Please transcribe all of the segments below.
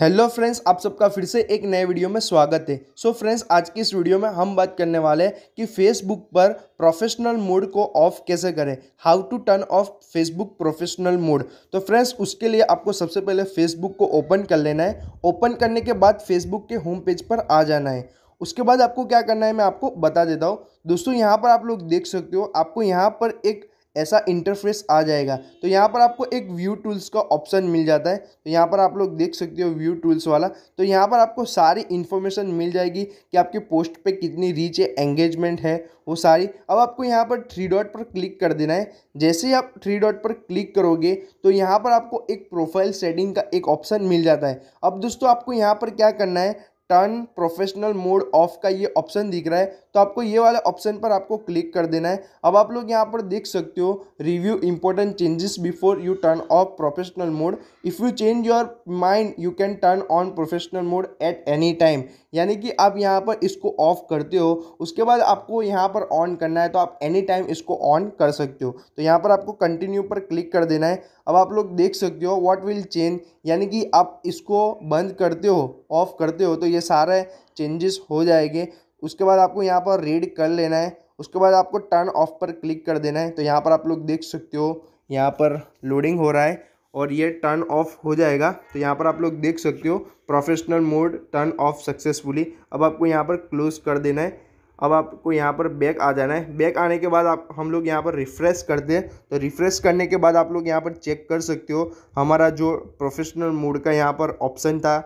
hello friends आप सबका फिर से एक नए वीडियो में स्वागत है सो so फ्रेंड्स आज की इस वीडियो में हम बात करने वाले हैं कि फेसबुक पर प्रोफेशनल मोड को ऑफ कैसे करें how to turn off Facebook professional mode तो फ्रेंड्स उसके लिए आपको सबसे पहले फेसबुक को ओपन कर लेना है ओपन करने के बाद फेसबुक के होम पेज पर आ जाना है उसके बाद आपको क्या करना है मैं आपको बता देता हूँ दोस्तों यहाँ पर आप लोग देख सकते हो आपको यहाँ पर एक ऐसा इंटरफेस आ जाएगा तो यहाँ पर आपको एक व्यू टूल्स का ऑप्शन मिल जाता है तो यहाँ पर आप लोग देख सकते हो व्यू टूल्स वाला तो यहाँ पर आपको सारी इन्फॉर्मेशन मिल जाएगी कि आपके पोस्ट पे कितनी रीच है एंगेजमेंट है वो सारी अब आपको यहाँ पर थ्री डॉट पर क्लिक कर देना है जैसे ही आप थ्री डॉट पर क्लिक करोगे तो यहाँ पर आपको एक प्रोफाइल सेटिंग का एक ऑप्शन मिल जाता है अब दोस्तों आपको यहाँ पर क्या करना है टर्न प्रोफेशनल मोड ऑफ का ये ऑप्शन दिख रहा है तो आपको ये वाले ऑप्शन पर आपको क्लिक कर देना है अब आप लोग यहाँ पर देख सकते हो review important changes before you turn off professional mode if you change your mind you can turn on professional mode at any time यानी कि आप यहाँ पर इसको ऑफ करते हो उसके बाद आपको यहाँ पर ऑन करना है तो आप एनी टाइम इसको ऑन कर सकते हो तो यहाँ पर आपको कंटिन्यू पर क्लिक कर देना है अब आप लोग देख सकते हो व्हाट विल चेंज यानी कि आप इसको बंद करते हो ऑफ करते हो तो ये सारे चेंजेस हो जाएंगे उसके बाद आपको यहाँ पर रीड कर लेना है उसके बाद आपको टर्न ऑफ पर क्लिक कर देना है तो यहाँ पर आप लोग देख सकते हो यहाँ पर लोडिंग हो रहा है और ये टर्न ऑफ हो जाएगा तो यहाँ पर आप लोग देख सकते हो professional mode turn off successfully अब आपको यहाँ पर क्लोज कर देना है अब आपको यहाँ पर बैक आ जाना है बैक आने के बाद आप हम लोग यहाँ पर रिफ़्रेश करते हैं तो रिफ़्रेश करने के बाद आप लोग यहाँ पर चेक कर सकते हो हमारा जो प्रोफेशनल मोड का यहाँ पर ऑप्शन था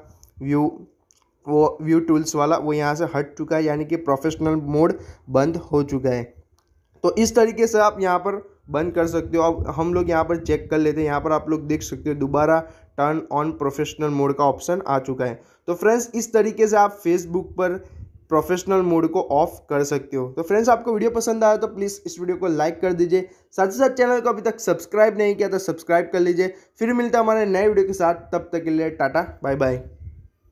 व्यू वो व्यू टूल्स वाला वो यहाँ से हट चुका है यानी कि प्रोफेशनल मोड बंद हो चुका है तो इस तरीके से आप यहाँ पर बंद कर सकते हो अब हम लोग यहाँ पर चेक कर लेते हैं यहाँ पर आप लोग देख सकते हो दोबारा टर्न ऑन प्रोफेशनल मोड का ऑप्शन आ चुका है तो फ्रेंड्स इस तरीके से आप फेसबुक पर प्रोफेशनल मोड को ऑफ कर सकते हो तो फ्रेंड्स आपको वीडियो पसंद आया तो प्लीज़ इस वीडियो को लाइक कर दीजिए साथ ही साथ चैनल को अभी तक सब्सक्राइब नहीं किया तो सब्सक्राइब कर लीजिए फिर मिलता है हमारे नए वीडियो के साथ तब तक के लिए टाटा बाय बाय